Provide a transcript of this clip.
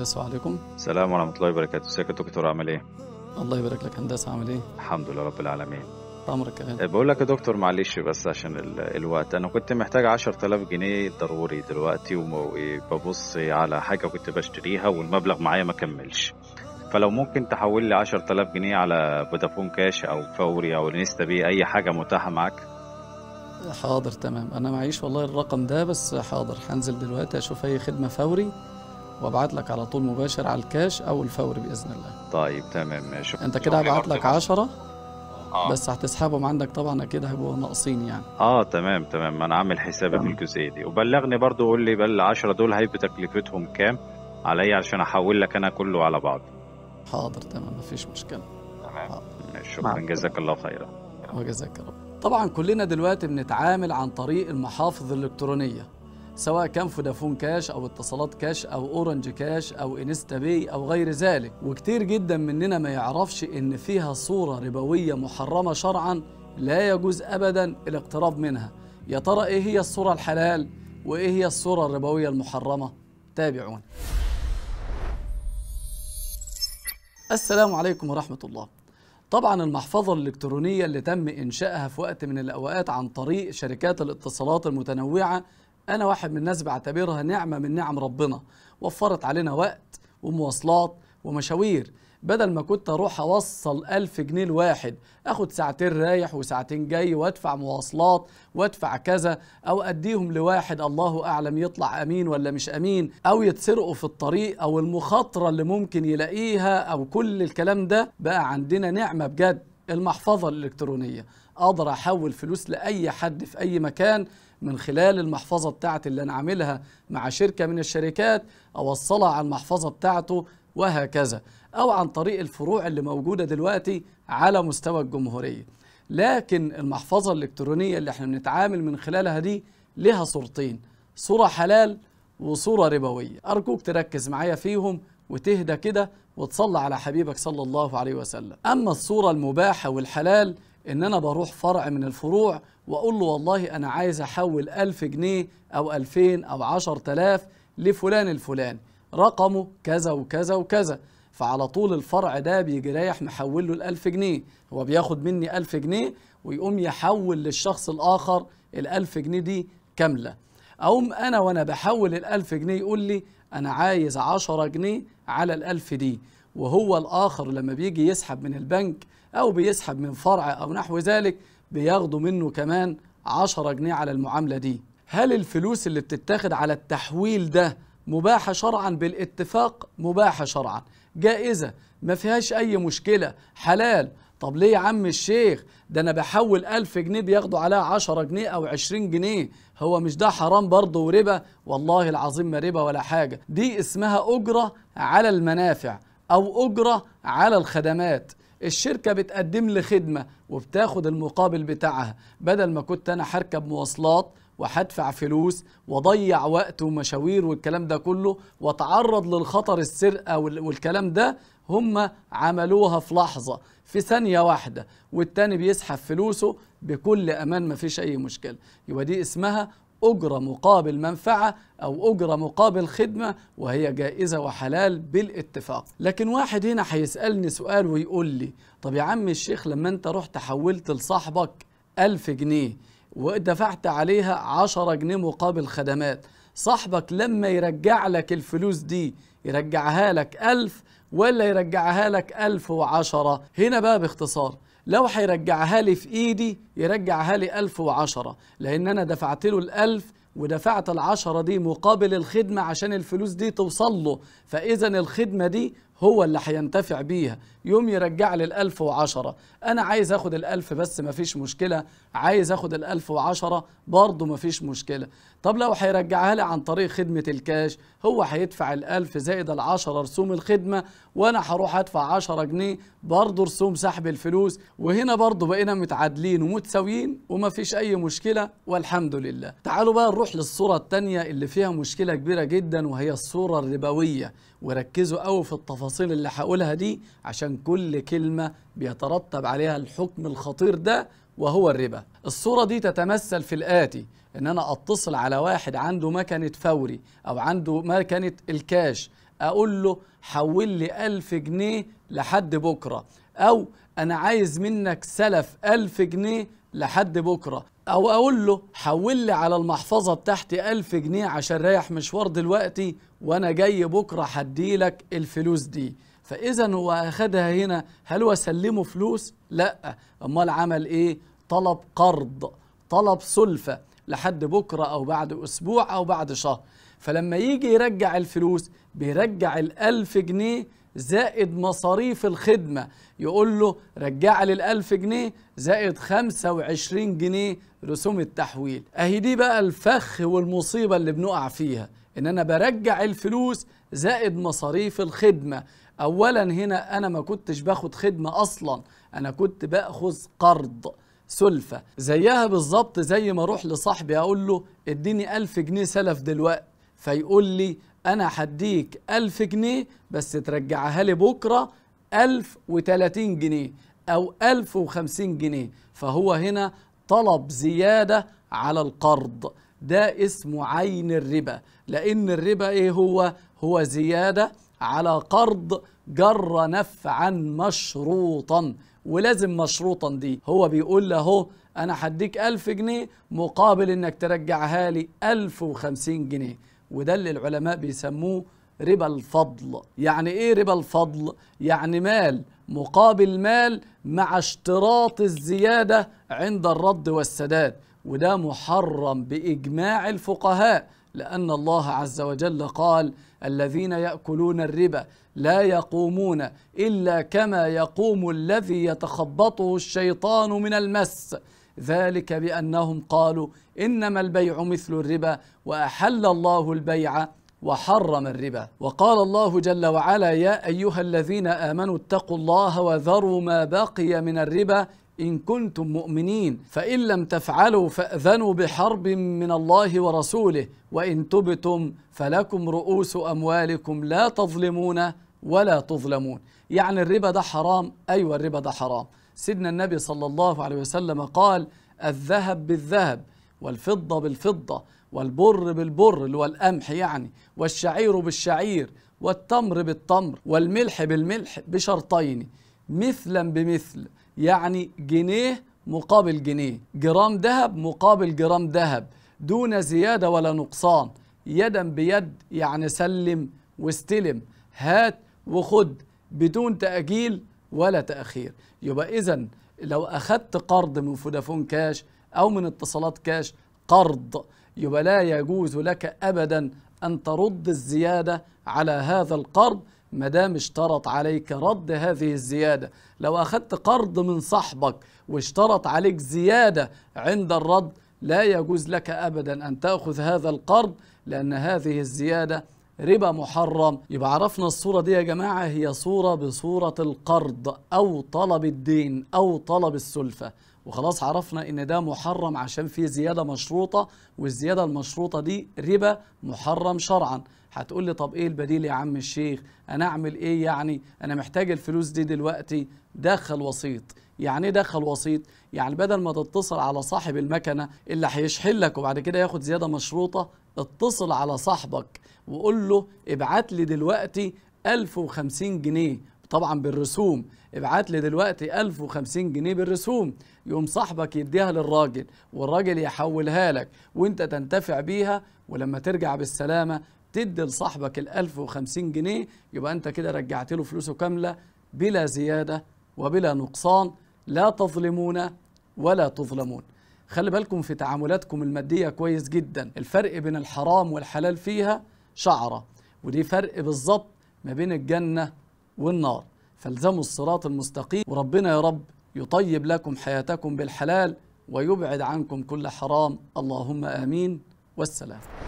السلام عليكم السلام ورحمه الله وبركاته ازيك يا دكتور عامل ايه الله يبارك لك هندسه عامل ايه الحمد لله رب العالمين عمرك كمان إيه، بقول لك يا دكتور معلش بس عشان الوقت انا كنت محتاج 10000 جنيه ضروري دلوقتي وببص على حاجه كنت بشتريها والمبلغ معايا ما كملش فلو ممكن تحول لي 10000 جنيه على فودافون كاش او فوري او الانستا بي اي حاجه متاحه معاك حاضر تمام انا معيش والله الرقم ده بس حاضر هنزل دلوقتي اشوف اي خدمه فوري وابعت لك على طول مباشر على الكاش او الفوري باذن الله طيب تمام ماشي انت كده هبعت لك 10 آه. بس هتسحبهم عندك طبعا اكيد هيبقوا ناقصين يعني اه تمام تمام ما انا عامل حسابي في الجزئيه دي وبلغني برضو قول لي بقى ال 10 دول هيبقى تكلفتهم كام عليا عشان احول لك انا كله على بعض حاضر تمام مفيش مشكله تمام شكرا جزاك الله خيرا وجزاك الله طبعا كلنا دلوقتي بنتعامل عن طريق المحافظ الالكترونيه سواء كان فودافون كاش او اتصالات كاش او اورنج كاش او انستا باي او غير ذلك وكتير جدا مننا ما يعرفش ان فيها صوره ربويه محرمه شرعا لا يجوز ابدا الاقتراب منها يا ترى ايه هي الصوره الحلال وايه هي الصوره الربويه المحرمه تابعونا السلام عليكم ورحمه الله طبعا المحفظة الإلكترونية اللي تم إنشائها في وقت من الأوقات عن طريق شركات الاتصالات المتنوعة انا واحد من الناس بعتبرها نعمه من نعم ربنا وفرت علينا وقت ومواصلات ومشاوير بدل ما كنت اروح اوصل ألف جنيه لواحد اخد ساعتين رايح وساعتين جاي وادفع مواصلات وادفع كذا او اديهم لواحد الله اعلم يطلع امين ولا مش امين او يتسرقوا في الطريق او المخاطره اللي ممكن يلاقيها او كل الكلام ده بقى عندنا نعمه بجد المحفظه الالكترونيه اقدر احول فلوس لاي حد في اي مكان من خلال المحفظة بتاعتي اللي أنا عاملها مع شركة من الشركات أوصلها على المحفظة بتاعته وهكذا أو عن طريق الفروع اللي موجودة دلوقتي على مستوى الجمهورية لكن المحفظة الإلكترونية اللي احنا بنتعامل من خلالها دي لها صورتين صورة حلال وصورة ربوية أرجوك تركز معايا فيهم وتهدى كده وتصلى على حبيبك صلى الله عليه وسلم أما الصورة المباحة والحلال ان انا بروح فرع من الفروع واقول له والله انا عايز احول ألف جنيه او ألفين او عشر تلاف لفلان الفلاني رقمه كذا وكذا وكذا فعلى طول الفرع ده بيجي رايح محول له الألف جنيه هو بياخد مني ألف جنيه ويقوم يحول للشخص الآخر الألف جنيه دي كاملة أقوم أنا وأنا بحول الألف جنيه يقول لي أنا عايز عشرة جنيه على الألف دي وهو الآخر لما بيجي يسحب من البنك أو بيسحب من فرع أو نحو ذلك بياخدوا منه كمان 10 جنيه على المعاملة دي هل الفلوس اللي بتتاخد على التحويل ده مباحة شرعا بالاتفاق مباحة شرعا جائزة ما فيهاش أي مشكلة حلال طب ليه يا عم الشيخ ده أنا بحول ألف جنيه بياخدوا عليها عشرة جنيه أو عشرين جنيه هو مش ده حرام برضه وربا والله العظيم ما ربا ولا حاجة دي اسمها أجرة على المنافع أو أجرة على الخدمات الشركة بتقدم لي خدمة وبتاخد المقابل بتاعها بدل ما كنت أنا هركب مواصلات وهدفع فلوس واضيع وقت ومشاوير والكلام ده كله واتعرض للخطر السرقه والكلام ده هم عملوها في لحظه في ثانيه واحده والتاني بيسحب فلوسه بكل امان مفيش اي مشكله يبقى دي اسمها أجرة مقابل منفعة أو أجرة مقابل خدمة وهي جائزة وحلال بالاتفاق لكن واحد هنا هيسألني سؤال ويقول لي طب يا عم الشيخ لما أنت رحت حولت لصاحبك ألف جنيه ودفعت عليها عشرة جنيه مقابل خدمات صاحبك لما يرجع لك الفلوس دي يرجعها لك ألف ولا يرجعها لك ألف وعشرة هنا بقى باختصار لو هيرجعها لي في ايدي يرجعها لي وعشرة لان انا دفعت له الالف ودفعت العشرة دي مقابل الخدمة عشان الفلوس دي توصل له فإذا الخدمة دي هو اللي هينتفع بيها يوم يرجع لي الألف وعشرة أنا عايز أخد الألف بس مفيش مشكلة عايز أخد الألف وعشرة برضه مفيش مشكلة طب لو هيرجعها لي عن طريق خدمة الكاش هو هيدفع الألف زائد العشرة رسوم الخدمة وأنا هروح أدفع عشرة جنيه برضه رسوم سحب الفلوس وهنا برضه بقينا متعادلين ومتساويين ومفيش أي مشكلة والحمد لله تعالوا بقى نروح للصورة التانية اللي فيها مشكلة كبيرة جدا وهي الصورة الربوية وركزوا قوي في التفاصيل التفاصيل اللي هقولها دي عشان كل كلمة بيترتب عليها الحكم الخطير ده وهو الربا الصورة دي تتمثل في الآتي إن أنا أتصل على واحد عنده مكنة فوري أو عنده مكنة الكاش أقول له حول لي ألف جنيه لحد بكرة أو أنا عايز منك سلف ألف جنيه لحد بكرة أو أقول له حول لي على المحفظة بتاعتي ألف جنيه عشان رايح مشوار دلوقتي وانا جاي بكره هديلك الفلوس دي فاذا هو اخدها هنا هل هو سلمه فلوس لا امال عمل ايه طلب قرض طلب سلفه لحد بكره او بعد اسبوع او بعد شهر فلما يجي يرجع الفلوس بيرجع الألف جنيه زائد مصاريف الخدمة يقول له رجع لي الألف جنيه زائد 25 جنيه رسوم التحويل أهي دي بقى الفخ والمصيبة اللي بنقع فيها ان انا برجع الفلوس زائد مصاريف الخدمه اولا هنا انا ما كنتش باخد خدمه اصلا انا كنت باخذ قرض سلفة زيها بالظبط زي ما اروح لصاحبي اقول له اديني ألف جنيه سلف دلوقتي فيقول لي انا هديك ألف جنيه بس ترجعها لي بكرة ألف وتلاتين جنيه او ألف وخمسين جنيه فهو هنا طلب زيادة على القرض ده اسمه عين الربا لأن الربا إيه هو؟ هو زيادة على قرض جر نفعا مشروطا ولازم مشروطا دي هو بيقول له اهو أنا هديك ألف جنيه مقابل إنك ترجعها لي ألف وخمسين جنيه وده اللي العلماء بيسموه ربا الفضل يعني إيه ربا الفضل؟ يعني مال مقابل مال مع اشتراط الزيادة عند الرد والسداد وده محرم باجماع الفقهاء لان الله عز وجل قال الذين ياكلون الربا لا يقومون الا كما يقوم الذي يتخبطه الشيطان من المس ذلك بانهم قالوا انما البيع مثل الربا واحل الله البيع وحرم الربا وقال الله جل وعلا يا ايها الذين امنوا اتقوا الله وذروا ما بقي من الربا إن كنتم مؤمنين فإن لم تفعلوا فأذنوا بحرب من الله ورسوله وإن تبتم فلكم رؤوس أموالكم لا تظلمون ولا تظلمون يعني الربا ده حرام أيوة الربا ده حرام سيدنا النبي صلى الله عليه وسلم قال الذهب بالذهب والفضة بالفضة والبر بالبر اللي هو القمح يعني والشعير بالشعير والتمر بالتمر والملح بالملح بشرطين مثلا بمثل يعني جنيه مقابل جنيه جرام ذهب مقابل جرام ذهب دون زيادة ولا نقصان يدا بيد يعني سلم واستلم هات وخد بدون تأجيل ولا تأخير يبقى إذا لو أخدت قرض من فودافون كاش أو من اتصالات كاش قرض يبقى لا يجوز لك أبدا أن ترد الزيادة على هذا القرض ما دام اشترط عليك رد هذه الزيادة لو أخذت قرض من صاحبك واشترط عليك زيادة عند الرد لا يجوز لك أبدا أن تأخذ هذا القرض لأن هذه الزيادة ربا محرم يبقى عرفنا الصورة دي يا جماعة هي صورة بصورة القرض أو طلب الدين أو طلب السلفة وخلاص عرفنا ان ده محرم عشان فيه زيادة مشروطة والزيادة المشروطة دي ربا محرم شرعا هتقول لي طب ايه البديل يا عم الشيخ انا اعمل ايه يعني انا محتاج الفلوس دي دلوقتي دخل وسيط يعني ايه دخل وسيط يعني بدل ما تتصل على صاحب المكنه اللي هيشحن لك وبعد كده ياخد زياده مشروطه اتصل على صاحبك وقول له ابعت لي دلوقتي 1050 جنيه طبعا بالرسوم ابعت لي دلوقتي 1050 جنيه بالرسوم يقوم صاحبك يديها للراجل والراجل يحولها لك وانت تنتفع بيها ولما ترجع بالسلامه تدي لصاحبك ال 1050 جنيه يبقى انت كده رجعت له فلوسه كامله بلا زياده وبلا نقصان لا تظلمون ولا تظلمون خلي بالكم في تعاملاتكم المادية كويس جدا الفرق بين الحرام والحلال فيها شعرة ودي فرق بالظبط ما بين الجنة والنار فالزموا الصراط المستقيم وربنا يا رب يطيب لكم حياتكم بالحلال ويبعد عنكم كل حرام اللهم آمين والسلام